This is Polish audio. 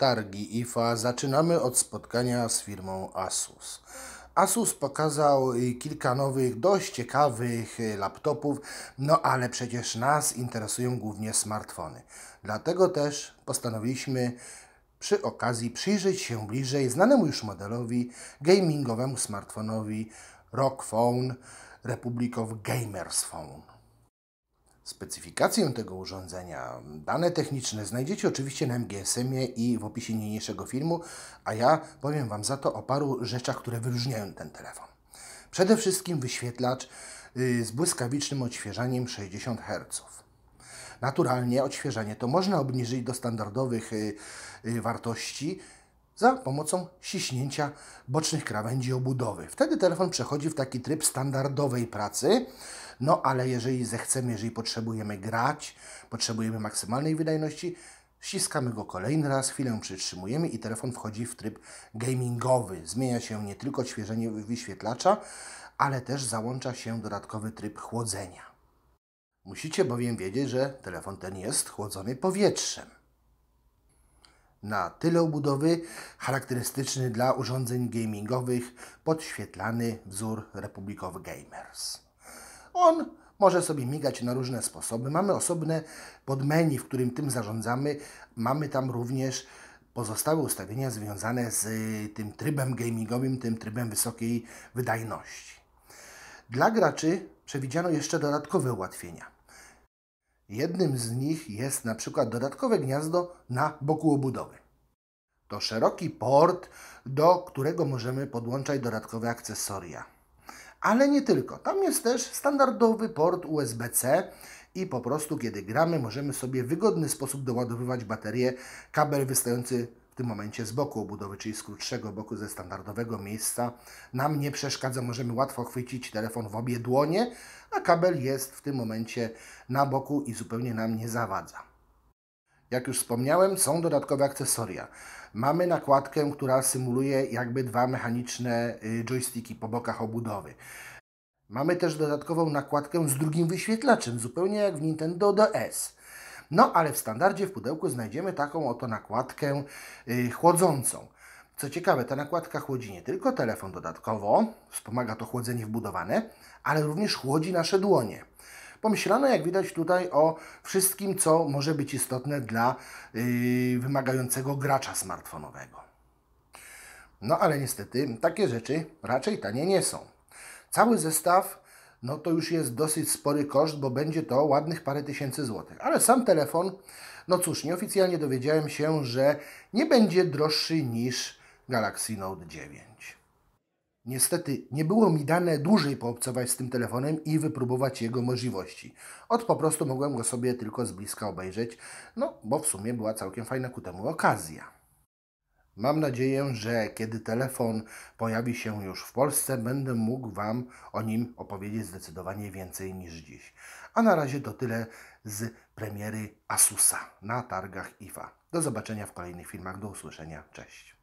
targi IFA zaczynamy od spotkania z firmą Asus. Asus pokazał y, kilka nowych, dość ciekawych y, laptopów, no ale przecież nas interesują głównie smartfony. Dlatego też postanowiliśmy przy okazji przyjrzeć się bliżej znanemu już modelowi gamingowemu smartfonowi ROG Phone Republic of Gamers Phone. Specyfikację tego urządzenia, dane techniczne znajdziecie oczywiście na MGSM-ie i w opisie niniejszego filmu, a ja powiem Wam za to o paru rzeczach, które wyróżniają ten telefon. Przede wszystkim wyświetlacz y, z błyskawicznym odświeżaniem 60 Hz. Naturalnie odświeżanie to można obniżyć do standardowych y, y, wartości za pomocą ciśnięcia bocznych krawędzi obudowy. Wtedy telefon przechodzi w taki tryb standardowej pracy, no ale jeżeli zechcemy, jeżeli potrzebujemy grać, potrzebujemy maksymalnej wydajności, ściskamy go kolejny raz, chwilę przytrzymujemy i telefon wchodzi w tryb gamingowy. Zmienia się nie tylko odświeżenie wyświetlacza, ale też załącza się dodatkowy tryb chłodzenia. Musicie bowiem wiedzieć, że telefon ten jest chłodzony powietrzem. Na tyle obudowy charakterystyczny dla urządzeń gamingowych podświetlany wzór Republikow Gamers. On może sobie migać na różne sposoby. Mamy osobne podmenu, w którym tym zarządzamy. Mamy tam również pozostałe ustawienia związane z y, tym trybem gamingowym, tym trybem wysokiej wydajności. Dla graczy przewidziano jeszcze dodatkowe ułatwienia. Jednym z nich jest na przykład dodatkowe gniazdo na boku obudowy. To szeroki port, do którego możemy podłączać dodatkowe akcesoria. Ale nie tylko. Tam jest też standardowy port USB-C i po prostu kiedy gramy możemy sobie w wygodny sposób doładowywać baterię. Kabel wystający w tym momencie z boku obudowy, czyli z krótszego boku ze standardowego miejsca nam nie przeszkadza. Możemy łatwo chwycić telefon w obie dłonie, a kabel jest w tym momencie na boku i zupełnie nam nie zawadza. Jak już wspomniałem, są dodatkowe akcesoria. Mamy nakładkę, która symuluje jakby dwa mechaniczne y, joysticki po bokach obudowy. Mamy też dodatkową nakładkę z drugim wyświetlaczem, zupełnie jak w Nintendo DS. No ale w standardzie w pudełku znajdziemy taką oto nakładkę y, chłodzącą. Co ciekawe, ta nakładka chłodzi nie tylko telefon dodatkowo, wspomaga to chłodzenie wbudowane, ale również chłodzi nasze dłonie. Pomyślano, jak widać tutaj, o wszystkim, co może być istotne dla yy, wymagającego gracza smartfonowego. No ale niestety takie rzeczy raczej tanie nie są. Cały zestaw no to już jest dosyć spory koszt, bo będzie to ładnych parę tysięcy złotych. Ale sam telefon, no cóż, nieoficjalnie dowiedziałem się, że nie będzie droższy niż Galaxy Note 9. Niestety nie było mi dane dłużej poobcować z tym telefonem i wypróbować jego możliwości. Od po prostu mogłem go sobie tylko z bliska obejrzeć, no bo w sumie była całkiem fajna ku temu okazja. Mam nadzieję, że kiedy telefon pojawi się już w Polsce, będę mógł Wam o nim opowiedzieć zdecydowanie więcej niż dziś. A na razie to tyle z premiery Asusa na targach IFA. Do zobaczenia w kolejnych filmach, do usłyszenia, cześć.